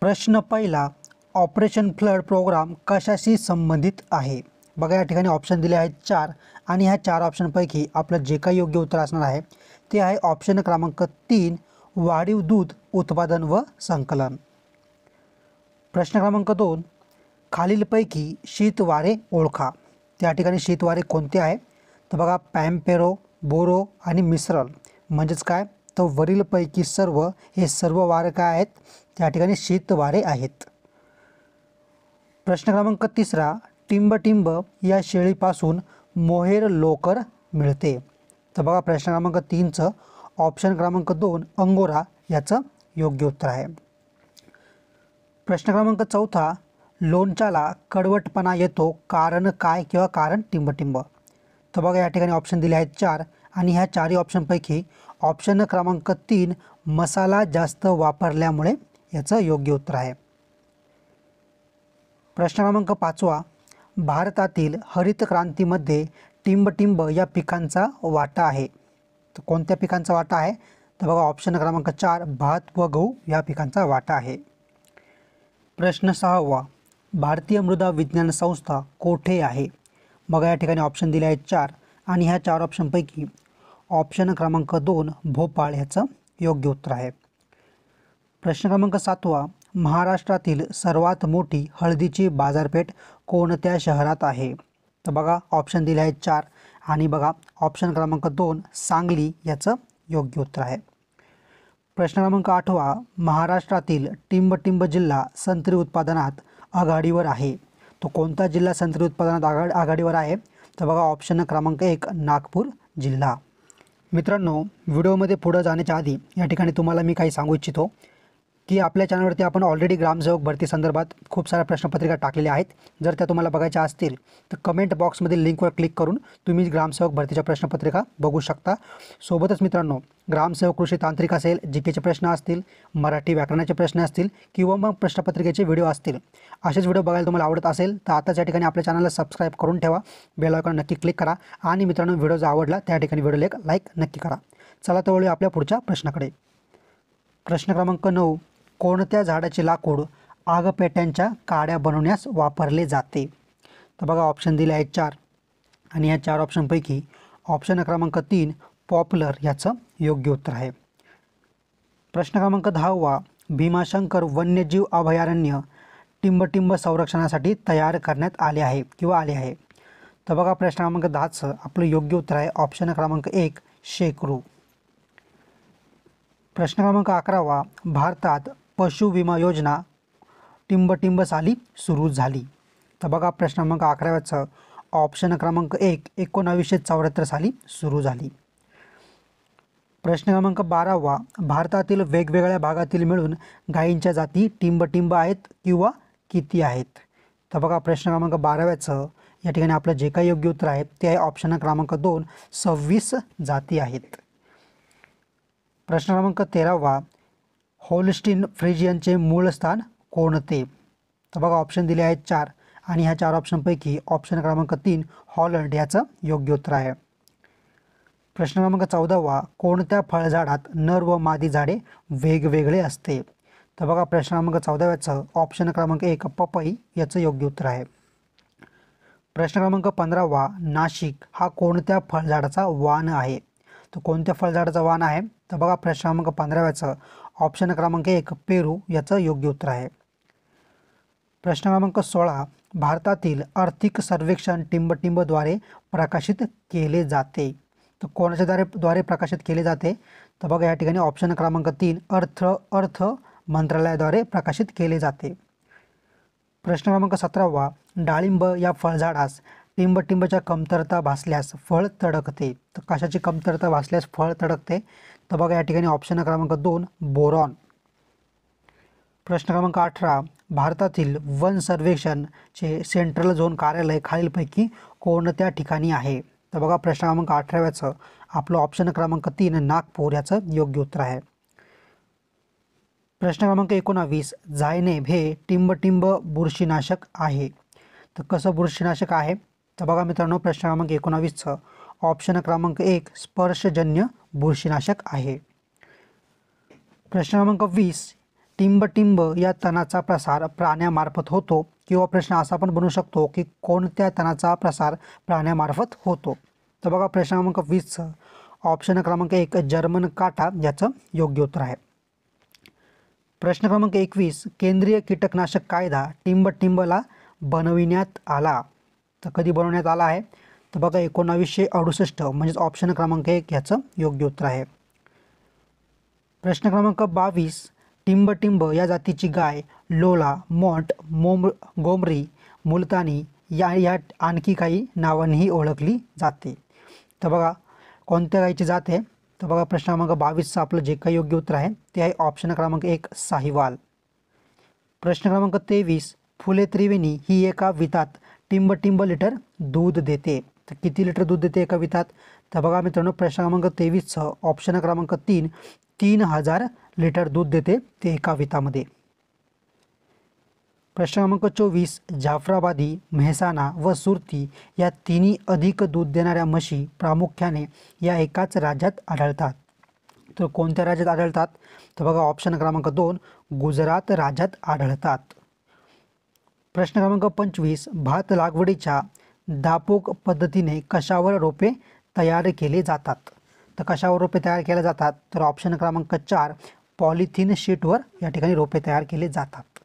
प्रश्न पहिला operation flood programme कशाशी संबंधित आहे बघा या ठिकाणी ऑप्शन दिले आहेत चार आणि ह्या चार ऑप्शनपैकी आपलं जे काही योग्य उत्तर असणार आहे ते आहे ऑप्शन क्रमांक तीन वाढीव दूध उत्पादन व संकलन प्रश्न क्रमांक दोन खालीलपैकी शीतवारे ओळखा त्या ठिकाणी शीतवारे कोणते आहे तर बघा पॅम्पेरो बोरो आणि मिसरल म्हणजेच काय तर वरीलपैकी सर्व हे सर्व वारे काय आहेत त्या ठिकाणी शीत वारे आहेत प्रश्न क्रमांक तिसरा टिंबटिंब या शेळीपासून मोहेर लोकर मिळते तर बघा प्रश्न क्रमांक तीनचं ऑप्शन क्रमांक दोन अंगोरा याचं योग्य उत्तर आहे प्रश्न क्रमांक चौथा लोणच्याला कडवटपणा येतो कारण काय किंवा कारण टिंबटिंब तर बघा या ठिकाणी ऑप्शन दिले आहेत चार आणि ह्या चारही ऑप्शनपैकी ऑप्शन क्रमांक तीन मसाला जास्त वापरल्यामुळे याचं योग्य उत्तर आहे प्रश्न क्रमांक पाचवा भारतातील हरित क्रांतीमध्ये टिंबटिंब या पिकांचा वाटा आहे तर कोणत्या पिकांचा वाटा आहे तर बघा ऑप्शन क्रमांक चार भात व गहू या पिकांचा वाटा आहे प्रश्न सहावा भारतीय मृदा विज्ञान संस्था कोठे आहे बघा या ठिकाणी ऑप्शन दिले आहेत चार आणि ह्या चार ऑप्शनपैकी ऑप्शन क्रमांक दोन भोपाळ ह्याचं योग्य उत्तर आहे प्रश्न क्रमांक सातवा महाराष्ट्रातील सर्वात मोठी हळदीची बाजारपेठ कोणत्या शहरात आहे तर बघा ऑप्शन दिले आहेत चार आणि बघा ऑप्शन क्रमांक दोन सांगली याचं योग्य उत्तर आहे प्रश्न क्रमांक आठवा महाराष्ट्रातील टिंबटिंब जिल्हा संत्री उत्पादनात आघाडीवर आहे तो कोणता जिल्हा संत्री उत्पादनात आघाड आघाडीवर आहे तर बघा ऑप्शन क्रमांक एक नागपूर जिल्हा मित्रांनो व्हिडिओमध्ये पुढं जाण्याच्या आधी या ठिकाणी तुम्हाला मी काही सांगू इच्छितो की आपल्या चॅनलवरती आपण ऑलरेडी ग्रामसेवक भरती संदर्भात खूप साऱ्या प्रश्नपत्रिका टाकलेल्या आहेत जर त्या तुम्हाला बघायच्या असतील तर कमेंट बॉक्समध्ये लिंकवर क्लिक करून तुम्ही ग्रामसेवक भरतीच्या प्रश्नपत्रिका बघू शकता सोबतच मित्रांनो ग्रामसेवक कृषी तांत्रिक असेल जी प्रश्न असतील मराठी व्याकरणाचे प्रश्न असतील किंवा मग प्रश्नपत्रिकेचे व्हिडिओ असतील असेच व्हिडिओ बघायला तुम्हाला आवडत असेल तर आता या ठिकाणी आपल्या चॅनलला सबस्क्राईब करून ठेवा बेलायकॉन नक्की क्लिक करा आणि मित्रांनो व्हिडिओ जर आवडला त्या ठिकाणी व्हिडिओ लेख लाईक नक्की करा चला तर वळूया आपल्या पुढच्या प्रश्नाकडे प्रश्न क्रमांक नऊ कोणत्या झाडाचे लाकूड आगपेट्यांच्या काड्या बनवण्यास वापरले जाते तर बघा ऑप्शन दिले आहेत चार आणि या चार ऑप्शनपैकी ऑप्शन क्रमांक तीन पॉप्युलर याचं योग्य उत्तर आहे प्रश्न क्रमांक दहावा भीमाशंकर वन्यजीव अभयारण्य टिंबटिंब संरक्षणासाठी तयार करण्यात आले आहे किंवा आले आहे तर बघा प्रश्न क्रमांक दहाचं आपलं योग्य उत्तर आहे ऑप्शन क्रमांक एक शेकरू प्रश्न क्रमांक अकरावा भारतात पशु विमा योजना टिंबटिंब साली सुरू झाली तर बघा प्रश्न क्रमांक अकराव्याचं ऑप्शन क्रमांक एक एकोणावीसशे चौऱ्याहत्तर साली सुरू झाली प्रश्न क्रमांक बारावा भारतातील वेगवेगळ्या भागातील मिळून गायींच्या जाती टिंबटिंब आहेत किंवा किती आहेत तर बघा प्रश्न क्रमांक बाराव्याचं या ठिकाणी आपलं जे काही योग्य उत्तर आहे ते आहे ऑप्शन क्रमांक दोन सव्वीस जाती आहेत प्रश्न क्रमांक तेरावा होलस्टीन फ्रिजियनचे मूळ स्थान कोणते तर बघा ऑप्शन दिले आहेत चार आणि ह्या चार ऑप्शनपैकी ऑप्शन क्रमांक तीन हॉलंड याचं योग्य उत्तर आहे प्रश्न क्रमांक चौदावा कोणत्या फळझाडात नर व मादी झाडे वेगवेगळे असते तर बघा प्रश्न क्रमांक चौदाव्याचं ऑप्शन क्रमांक एक पपई याचं योग्य उत्तर आहे प्रश्न क्रमांक पंधरावा नाशिक हा कोणत्या फळझाडाचा वान आहे तर कोणत्या फळझाडाचं वाण आहे तर बघा प्रश्न क्रमांक पंधराव्याचं ऑप्शन क्रमांक एक पेरू याचं योग्य उत्तर आहे प्रश्न क्रमांक सोळा भारतातील आर्थिक सर्वेक्षण टिंबटिंबद्वारे प्रकाशित केले जाते तर द्वारे द्वारे प्रकाशित केले जाते तर बघा या ठिकाणी ऑप्शन क्रमांक तीन अर्थ अर्थ मंत्रालयाद्वारे प्रकाशित केले जाते प्रश्न क्रमांक सतरावा डाळिंब या फळझाडास टिंबटिंबच्या कमतरता भासल्यास फळ तडकते तर कशाची कमतरता भासल्यास फळ तडकते तर बघा या ठिकाणी ऑप्शन क्रमांक दोन बोरॉन प्रश्न क्रमांक अठरा भारतातील वन सर्वेक्षणचे सेंट्रल झोन कार्यालय खालीलपैकी कोणत्या ठिकाणी आहे तर बघा प्रश्न क्रमांक अठराव्याचं आपलं ऑप्शन क्रमांक तीन नागपूर याचं योग्य उत्तर आहे प्रश्न क्रमांक एकोणावीस जायनेब हे टिंबटिंब बुरशीनाशक आहे तर कसं बुरशीनाशक आहे तर बघा मित्रांनो प्रश्न क्रमांक एकोणावीसचं ऑप्शन क्रमांक एक स्पर्शजन्य बुरशीनाशक आहे प्रश्न क्रमांक वीस टिंब टिंब या तणाचा प्रसार प्राण्यामार्फत होतो किंवा प्रश्न असा पण बनू शकतो की कोणत्या तणाचा प्रसार प्राण्यामार्फत होतो तर बघा प्रश्न क्रमांक वीसचं ऑप्शन क्रमांक एक जर्मन काटा याचं योग्य उत्तर आहे प्रश्न क्रमांक एकवीस केंद्रीय कीटकनाशक कायदा टिंब टिंबला बनविण्यात आला तर कधी बनवण्यात आला आहे तर बघा एकोणावीसशे अडुसष्ट म्हणजेच ऑप्शन क्रमांक एक ह्याचं योग्य उत्तर आहे प्रश्न क्रमांक बावीस टिंब टिंब या जातीची गाय लोला मॉट मोम गोमरी मुलतानी या या आणखी काही नावांनीही ओळखली जाते तर बघा कोणत्या गायीची जात आहे तर बघा प्रश्न क्रमांक बावीसचं आपलं जे काही योग्य उत्तर आहे ते आहे ऑप्शन क्रमांक एक साहिवाल प्रश्न क्रमांक तेवीस फुले त्रिवेणी ही एका वितात टिंब टिंब लिटर दूध देते तर किती लिटर दूध देते एका वितात तर बघा मित्रांनो प्रश्न क्रमांक तेवीसचं ऑप्शन क्रमांक तीन तीन हजार लिटर दूध देते ते एका वितामध्ये प्रश्न क्रमांक चोवीस जाफराबादी मेहसाणा व सुरती या तिन्ही अधिक दूध देणाऱ्या म्हशी प्रामुख्याने या एकाच राज्यात आढळतात तर कोणत्या राज्यात आढळतात तर बघा ऑप्शन क्रमांक दोन गुजरात राज्यात आढळतात प्रश्न क्रमांक पंचवीस भात लागवडीच्या दापोक पद्धतीने कशावर रोपे तयार केले जातात तर कशावर रोपे तयार केल्या जातात तर ऑप्शन क्रमांक चार पॉलिथिन शीटवर या ठिकाणी रोपे तयार केले जातात